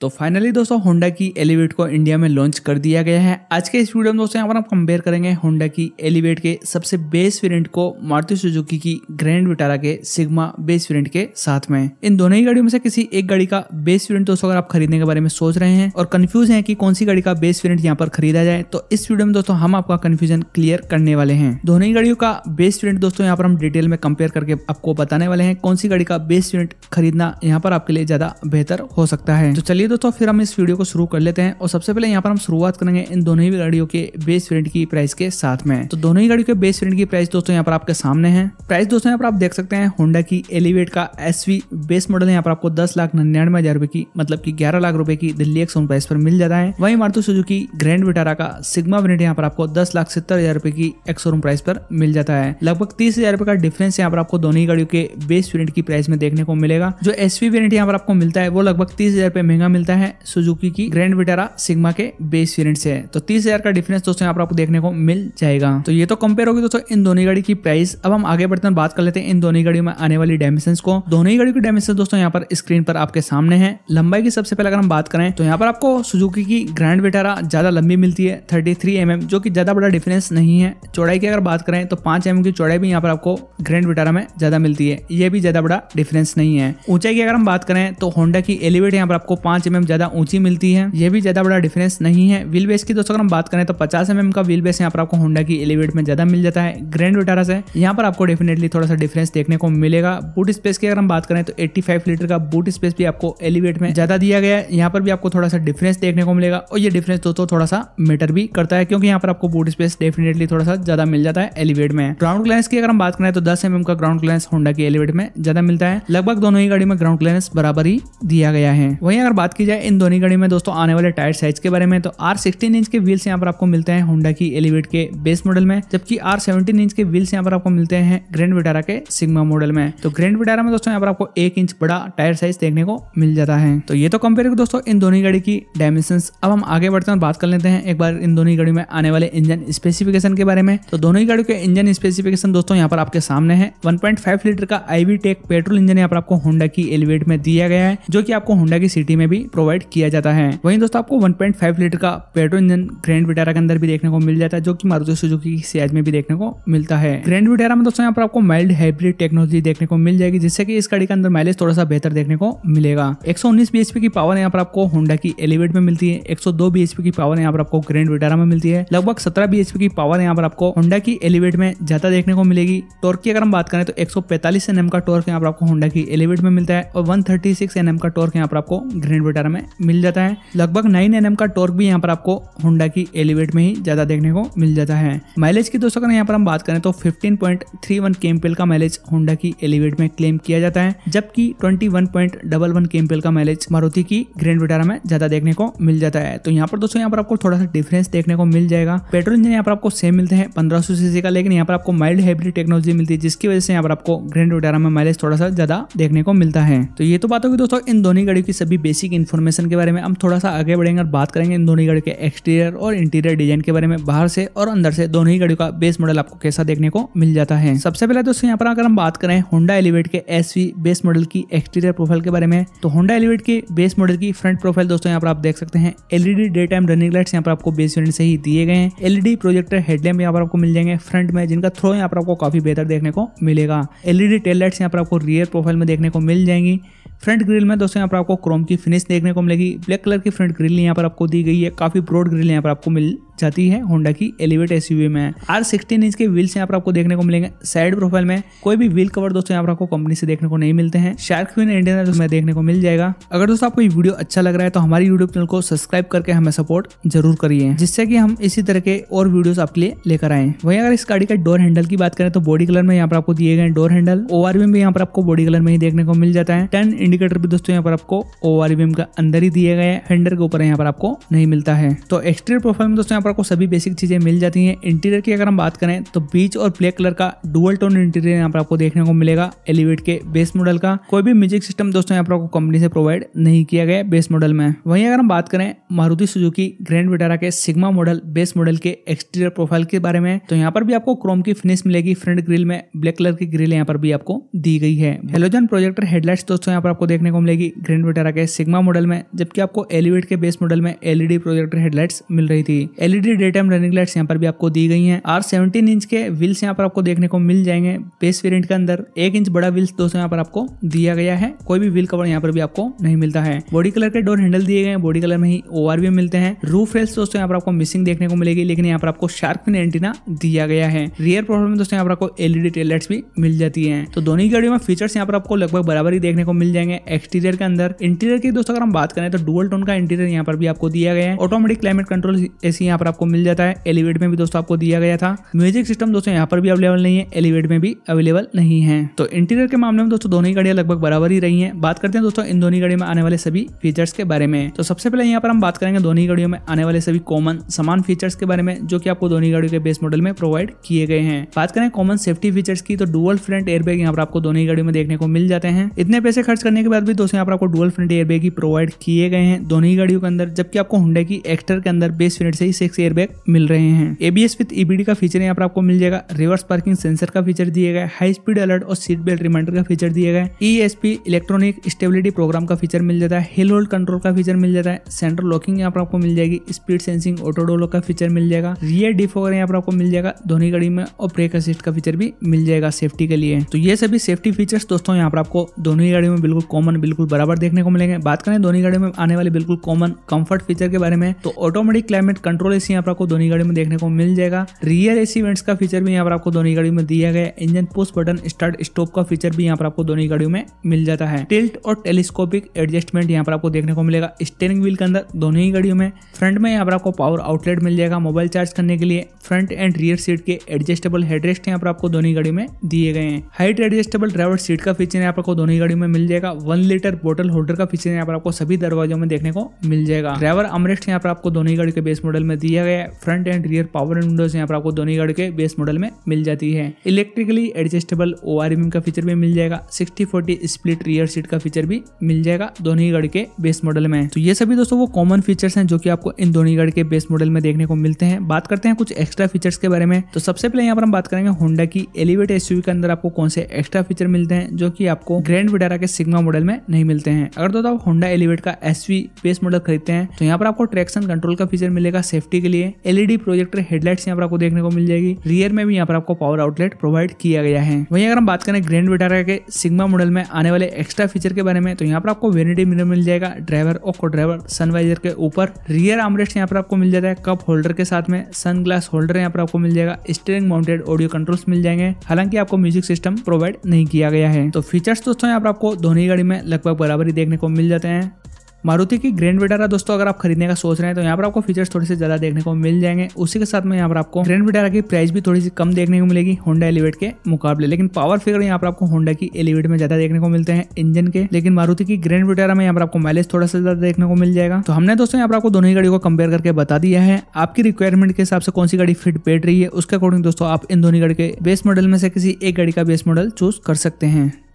तो फाइनली दोस्तों होंडा की एलिवेट को इंडिया में लॉन्च कर दिया गया है आज के इस वीडियो में दोस्तों यहाँ पर हम कंपेयर करेंगे होंडा की एलिवेट के सबसे बेस वेरिएंट को मारुति सुजुकी की ग्रैंड विटारा के सिग्मा बेस वेरिएंट के साथ में इन दोनों ही गाड़ियों में से किसी एक गाड़ी का बेस वेरियंट दोस्तों अगर आप खरीदने के बारे में सोच रहे हैं और कन्फ्यूज है की कौन सी गाड़ी का बेस वेरियंट यहाँ पर खरीदा जाए तो इस वीडियो में दोस्तों हम आपका कन्फ्यूजन क्लियर करने वाले हैं दोनों ही गाड़ियों का बेस वेरियंट दोस्तों यहाँ पर हम डिटेल में कंपेयर करके आपको बताने वाले हैं कौन सी गाड़ी का बेस वेरियंट खरीदना यहाँ पर आपके लिए ज्यादा बेहतर हो सकता है तो चलिए चलिए दोस्तों फिर हम इस वीडियो को शुरू कर लेते हैं और सबसे पहले यहाँ पर हम शुरुआत करेंगे इन दोनों ही गाड़ियों के बेस वेरियंट की प्राइस के साथ में तो दोनों ही गाड़ियों के बेस वेरियंट की प्राइस दोस्तों यहाँ पर आपके सामने है प्राइस दोस्तों यहाँ पर आप देख सकते हैं होंडा की एलिवेट का एस बेस मॉडल यहाँ पर आपको दस लाख निन्यानवे हजार की मतलब की ग्यारह लाख रुपए की दिल्ली एक्सोन प्राइस पर मिल जाता है वही मारुति सुजुकी ग्रैंड विटारा का सिग्मा वेरियंट यहाँ पर आपको दस लाख सत्तर हजार रुपए की रूम प्राइस पर मिल जाता है लगभग तीस हजार रुपए का डिफरेंस यहाँ पर आपको दोनों ही गाड़ियों के बेस वेरियंट की प्राइस में देखने को मिलेगा जो एस वेरियंट यहाँ पर आपको मिलता है वो लगभग तीस हजार रुपए महंगा मिलता है सुजुकी की ग्रैंड विटेरा सिग्मा के बेस वेरियंट से है तो तीस हजार का डिफरेंस दोस्तों यहाँ पर आपको देखने को मिल जाएगा तो ये तो कंपेयर होगी दोस्तों इन दोनों गाड़ी की प्राइस अब हम आगे बढ़ते हैं बात कर लेते हैं इन दोनों गाड़ियों में आने वाली डायमेंशन को दोनों ही गाड़ी के डायमेंशन दोस्तों यहाँ पर स्क्रीन पर आपके सामने है लंबाई की सबसे पहले अगर हम बात करें तो यहाँ पर आपको सुजुकी की ग्रैंड विटेरा ज्यादा लंबी मिलती है थर्टी थ्री mm, जो की ज्यादा बड़ा डिफरेंस नहीं है चौड़ाई की अगर बात करें तो पांच एम mm की चौड़ाई भी यहाँ पर आपको ग्रैंड विटेरा में ज्यादा मिलती है ये भी ज्यादा बड़ा डिफरेंस नहीं है ऊंचाई की अगर हम बात करें तो होंडा की एलिवेट यहाँ पर आपको पांच एम ज्यादा ऊंची मिलती है यह भी ज्यादा बड़ा डिफरेंस नहीं है व्हील बेस की दोस्तों अगर हम बात करें तो पचास एम mm का व्हील बेस यहाँ पर आपको होंडा की एलिवेट में ज्यादा मिल जाता है ग्रैंड विटारा से यहाँ पर आपको डेफिनेटली थोड़ा सा डिफरेंस देखने को मिलेगा बूट स्पेस की अगर हम बात करें तो 85 लीटर का बूट स्पेस भी आपको एलिवेट में ज्यादा दिया गया है यहाँ पर भी आपको थोड़ा सा डिफरेंस देखने को मिलेगा और ये डिफरेंस दोस्तों थोड़ा सा मेटर भी करता है क्योंकि यहाँ पर आपको बूट स्पेस डेफिनेटली थोड़ा सा ज्यादा मिल जाता है एलिवेट में ग्राउंड क्लेंस की अगर हम बात करें तो दस एम mm का ग्राउंड क्लेंस होंडा की एलिवेट में ज्यादा मिलता है लगभग दोनों ही गाड़ी में ग्राउंड क्लेंस बराबर ही दिया गया है वहीं अगर बात की जाए इन दोनों गाड़ी में दोस्तों आने वाले टायर साइज के बारे में तो आर सिक्सटीन इंच के व्हील्स यहाँ पर आपको मिलते हैं होंडा की एलिवेट के बेस मॉडल में जबकि आर इंच के व्हील्स यहाँ पर आपको मिलते हैं ग्रैंड विटारा के सिग्मा मॉडल में तो ग्रैंड विटारा में दोस्तों यहाँ पर आपको एक इंच बड़ा टायर साइज देखने को मिल जाता है तो ये तो कंपेयर दोस्तों इन दोनों गाड़ी की डायमेंशन अब हम आगे बढ़ते हैं बात कर लेते हैं एक बार इन दोनों गाड़ी में आने वाले इंजन स्पेसिफिकेशन के बारे में तो दोनों ही गाड़ियों के इंजन स्पेसिफिकेशन दोस्तों यहाँ पर आपके सामने है वन लीटर का आईवी टेक पेट्रोल इंजन यहाँ पर आपको होंडा की एलिवेट में दिया गया है जो कि आपको होंडा की सिटी में भी प्रोवाइड किया जाता है वहीं दोस्तों आपको 1.5 लीटर का पेट्रोल इंजन ग्रैंड विटारा के अंदर भी देखने को मिल जाता है जो कि मारुति सुजुकी की सियाज में भी देखने को मिलता है ग्रैंड विटारा में दोस्तों यहाँ पर आपको माइल्ड हाइब्रिड टेक्नोलॉजी देखने को मिल जाएगी जिससे कि इस गाड़ी के अंदर माइलेज थोड़ा सा बेहतर देखने को मिलेगा एक सौ की पावर यहाँ पर आपको होंडा की एलिवेट में मिलती है एक सौ की पावर यहाँ पर आपको ग्रैंड विटारा में मिलती है लगभग सत्रह बी की पावर यहाँ पर आपको होंडा की एलिवेट में ज्यादा देखने को मिलेगी टॉर्क की अगर हम बात करें तो 145 एनएम का टॉर्क यहाँ पर आपको होंडा की एलिवेट में मिलता है और 136 एनएम का टॉर्क यहाँ पर आपको ग्रैंड अठारह में मिल जाता है लगभग नाइन एन का टॉर्क भी यहाँ पर आपको होंडा की एलिवेट में ही ज्यादा देखने को मिल जाता है माइलेज की दोस्तों अगर यहाँ पर हम बात करें तो fifteen point three one KMPL का माइलेज होंडा की एलिवेट में क्लेम किया जाता है जबकि twenty one point double one KMPL का माइलेज मारुति की ग्रैंड विटारा में ज्यादा देखने को मिल जाता है तो यहाँ पर दोस्तों यहाँ पर आपको थोड़ा सा डिफरेंस देखने को मिल जाएगा पेट्रोल इंजन यहाँ पर आपको सेम मिलते हैं पंद्रह सीसी का लेकिन यहाँ पर आपको माइल्ड हाइब्रिड टेक्नोलॉजी मिलती है जिसकी वजह से यहाँ पर आपको ग्रैंड विटारा में माइलेज थोड़ा सा ज्यादा देखने को मिलता है तो ये तो बात होगी दोस्तों इन दोनों गाड़ियों की सभी बेसिक इन इन्फॉर्मेशन के बारे में हम थोड़ा सा आगे बढ़ेंगे और बात करेंगे इन दोनों गाड़ियों के एक्सटीरियर और इंटीरियर डिजाइन के बारे में बाहर से और अंदर से दोनों ही गाड़ियों का बेस मॉडल आपको कैसा देखने को मिल जाता है सबसे पहले दोस्तों यहाँ पर अगर हम बात करें होंडा एलिवेट के एस बेस मॉडल की एक्सटीरियर प्रोफाइल के बारे में तो होंडा एलिवेट के बेस मॉडल की फ्रंट प्रोफाइल दोस्तों यहाँ पर आप देख सकते हैं LED day time running lights यहाँ पर आपको बेस यूनिट से ही दिए गए हैं एलईडी प्रोजेक्टर हेडलैम्प यहाँ पर आपको मिल जाएंगे फ्रंट में जिनका थ्रो यहाँ पर आपको काफी बेहतर देखने को मिलेगा एलईडी टेल लाइट्स यहाँ पर आपको रियर प्रोफाइल में देखने को मिल जाएंगी फ्रंट ग्रिल में दोस्तों यहाँ पर आपको क्रोम की फिनिश देखने को मिलेगी ब्लैक कलर की फ्रंट ग्रिल यहाँ पर आपको दी गई है काफ़ी ब्रॉड ग्रिल यहाँ पर आपको मिल जाती है होंडा की एलिवेट एस में आर सिक्सटीन इंच के व्हील्स यहाँ पर आपको देखने को मिलेंगे साइड प्रोफाइल में कोई भी व्हील कवर दोस्तों यहाँ पर आपको कंपनी से देखने को नहीं मिलते हैं शार्क क्वीन इंडियन दोस्तों देखने को मिल जाएगा अगर दोस्तों आपको ये वीडियो अच्छा लग रहा है तो हमारे यूट्यूब चैनल को सब्सक्राइब करके हमें सपोर्ट जरूर करिए जिससे कि हम इसी तरह के और वीडियो आपके लिए लेकर आए वही अगर इस गाड़ी का डोर हैंडल की बात करें तो बॉडी कलर में यहाँ पर आपको दिए गए डोर हैंडल ओआरबीएम भी, भी यहाँ पर आपको बॉडी कलर में ही देखने को मिल जाता है टर्न इंडिकेटर भी दोस्तों यहाँ पर आपको ओआरबीएम का अंदर ही दिए गए हैंडर के ऊपर यहाँ पर आपको नहीं मिलता है तो एक्सटीरियर प्रोफाइल में दोस्तों यहाँ पर पर आपको सभी बेसिक चीज़ें मिल जाती हैं इंटीरियर की अगर हम बात करें तो बीच और ब्लैक कलर का डुअल टोन इंटीरियर यहाँ पर आपको देखने को मिलेगा एलिवेट के बेस मॉडल का कोई भी म्यूजिक सिस्टम दोस्तों यहाँ पर आपको कंपनी से प्रोवाइड नहीं किया गया बेस मॉडल में वहीं अगर हम बात करें मारुति सुजुकी ग्रैंड विटारा के सिग्मा मॉडल बेस मॉडल के एक्सटीरियर प्रोफाइल के बारे में तो यहाँ पर भी आपको क्रोम की फिनिश मिलेगी फ्रंट ग्रिल में ब्लैक कलर की ग्रिल यहाँ पर भी आपको दी गई है हेलोजन प्रोजेक्टर हेडलाइट्स दोस्तों यहाँ पर आपको देखने को मिलेगी ग्रैंड विटारा के सिग्मा मॉडल में जबकि आपको एलिवेट के बेस मॉडल में एलईडी प्रोजेक्टर हेडलाइट्स मिल रही थी LED three D day time running lights यहाँ पर भी आपको दी गई हैं आर सेवनटीन इंच के व्हील्स यहाँ पर आपको देखने को मिल जाएंगे बेस वेरियंट के अंदर एक इंच बड़ा व्हील्स दोस्तों यहाँ पर आपको दिया गया है कोई भी व्हील कवर यहाँ पर भी आपको नहीं मिलता है बॉडी कलर के डोर हैंडल दिए गए हैं बॉडी कलर में ही ओ भी मिलते हैं रूफ रेल्स दोस्तों यहाँ पर आपको मिसिंग देखने को मिलेगी लेकिन यहाँ पर आपको शार्क फिन एंटीना दिया गया है रियर प्रॉब्लम में दोस्तों यहाँ पर आपको एलईडी टेल लाइट्स भी मिल जाती है तो दोनों ही गाड़ियों में फीचर्स यहाँ पर आपको लगभग बराबर ही देखने को मिल जाएंगे एक्सटीरियर के अंदर इंटीरियर की दोस्तों अगर हम बात करें तो डुअल टोन का इंटीरियर यहाँ पर भी आपको दिया गया है ऑटोमेटिक क्लाइमेट कंट्रोल एसी यहाँ पर आपको मिल जाता है एलिवेट में भी दोस्तों आपको दिया गया था म्यूजिक सिस्टम दोस्तों यहाँ पर भी अवेलेबल नहीं है एलिवेट में भी अवेलेबल नहीं है तो इंटीरियर के मामले में दोस्तों दोनों गाड़ियां लगभग बराबर ही रही है बात करते हैं दोस्तों इन दोनों गाड़ियों में आने वाले सभी फीचर्स के बारे में तो सबसे पहले यहाँ पर हम बात करेंगे दोनों गाड़ियों में आने वाले सभी कॉमन समान फीचर्स के बारे में जो की आपको दोनों गाड़ियों के बेस मॉडल में प्रोवाइड किए गए हैं बात करें कॉमन सेफ्टी फीचर्स की तो डुअल फ्रंट एयरबैग यहाँ पर आपको दोनों ही गाड़ियों में देखने को मिल जाते हैं इतने पैसे खर्च करने के बाद भी दोस्तों यहाँ पर आपको डुअल फ्रंट एयरबैग ही प्रोवाइड किए गए हैं दोनों ही गाड़ियों के अंदर जबकि आपको हुडा की एक्टर के अंदर बेस फ्रंट से ही सिक्स एयरबैग मिल रहे हैं एबीएस विद ईबीडी का फीचर यहाँ पर आपको मिल जाएगा रिवर्स पार्किंग सेंसर का फीचर दिया गया हाई स्पीड अलर्ट और सीट बेल्ट रिमाइंडर का फीचर दिया गया पी इलेक्ट्रॉनिक स्टेबिलिटी प्रोग्राम का फीचर मिल जाता है हिल होल्ड कंट्रोल का फीचर मिल जाता है सेंटर लॉकिंग यहाँ पर आपको मिल जाएगी स्पीड सेंसिंग डोलो का फीचर मिल जाएगा रियर डिफोगर यहाँ पर आपको मिल जाएगा धोनी गड़ी में और ब्रेक असिस्ट का फीचर भी मिल जाएगा सेफ्टी के लिए तो ये सभी सेफ्टी फीचर्स दोस्तों यहाँ पर आपको दोनों ही गाड़ियों में बिल्कुल कॉमन बिल्कुल बराबर देखने को मिलेंगे बात करें दोनों गाड़ियों में आने वाले बिल्कुल कॉमन कंफर्ट फीचर के बारे में तो ऑटोमेटिक क्लाइमेट कंट्रोल एसी यहाँ पर आपको दोनों गाड़ी में देखने को मिल जाएगा रियर एसी इवेंट्स का फीचर भी यहाँ पर आपको दोनों गाड़ी में दिया गया engine push button start stop का फीचर भी यहाँ पर आपको दोनों गाड़ियों में मिल जाता है टिल्ट और टेलीस्कोपिक एडजस्टमेंट यहाँ पर आपको देखने को मिलेगा स्टेयरिंग व्हील के अंदर दोनों ही गाड़ियों में फ्रंट में यहाँ पर आपको पावर आउटलेट मिल जाएगा मोबाइल चार्ज करने के लिए फ्रंट एंड रियर सीट के एडजस्टेबल हेडरेस्ट यहाँ पर आपको दोनों गाड़ी में दिए गए हैं हाइट एडजस्टेबल ड्राइवर सीट का फीचर यहाँ पर आपको दोनों गाड़ियों में मिल जाएगा वन लीटर बोटल होल्डर का फीचर यहाँ पर आपको सभी दरवाजों में देखने को मिल जाएगा ड्राइवर अमरेस्ट यहाँ पर आपको दोनों गाड़ी के बेस मॉडल में दिया गया front and rear power windows यहाँ पर आपको दोनों गाड़ी के बेस मॉडल में मिल जाती है इलेक्ट्रिकली एडजस्टेबल ओ का फीचर भी मिल जाएगा sixty forty split rear seat का फीचर भी मिल जाएगा दोनों ही के बेस मॉडल में तो ये सभी दोस्तों वो कॉमन फीचर्स हैं जो कि आपको इन दोनों के बेस मॉडल में देखने को मिलते हैं बात करते हैं कुछ एक्स्ट्रा फीचर्स के बारे में तो सबसे पहले यहाँ पर हम बात करेंगे होंडा की एलिवेट एस के अंदर आपको कौन से एक्स्ट्रा फीचर मिलते हैं जो कि आपको ग्रैंड विडारा के सिग्मा मॉडल में नहीं मिलते हैं अगर दोस्तों आप होंडा एलिवेट का एसवी बेस मॉडल खरीदते हैं तो यहाँ पर आपको ट्रैक्शन कंट्रोल का फीचर मिलेगा सेफ्टी सेफ्टी के लिए एलईडी प्रोजेक्टर हेडलाइट्स यहाँ पर आपको देखने को मिल जाएगी रियर में भी यहाँ पर आपको पावर आउटलेट प्रोवाइड किया गया है वहीं अगर हम बात करें ग्रैंड विटारा के सिग्मा मॉडल में आने वाले एक्स्ट्रा फीचर के बारे में तो यहाँ पर आपको वेनिटी मिनर मिल जाएगा ड्राइवर और को ड्राइवर सनवाइजर के ऊपर रियर आमरेस्ट यहाँ पर आपको मिल जाता है कप होल्डर के साथ में सन ग्लास होल्डर यहाँ पर आपको मिल जाएगा स्टेरिंग माउंटेड ऑडियो कंट्रोल्स मिल जाएंगे हालांकि आपको म्यूजिक सिस्टम प्रोवाइड नहीं किया गया है तो फीचर्स दोस्तों यहाँ पर आपको दोनों गाड़ी में लगभग बराबर ही देखने को मिल जाते हैं मारुति की ग्रैंड विडारा दोस्तों अगर आप खरीदने का सोच रहे हैं तो यहाँ पर आपको फीचर्स थोड़े से ज्यादा देखने को मिल जाएंगे उसी के साथ में यहाँ पर आपको ग्रैंड विडारा की प्राइस भी थोड़ी सी कम देखने को मिलेगी होंडा एलिवेट के मुकाबले लेकिन पावर फिगर यहाँ पर आपको होंडा की एलिवेट में ज्यादा देखने को मिलते हैं इंजन के लेकिन मारुति की ग्रैंड विडारा में यहाँ पर आपको माइलेज थोड़ा सा ज्यादा देखने को मिल जाएगा तो हमने दोस्तों यहाँ पर आपको दोनों ही गाड़ी को कंपेयर करके बता दिया है आपकी रिक्वायरमेंट के हिसाब से कौन सी गाड़ी फिट बैठ रही है उसके अकॉर्डिंग दोस्तों आप इन दोनों गाड़ी के बेस मॉडल में से किसी एक गाड़ी का बेस मॉडल चूज कर सकते हैं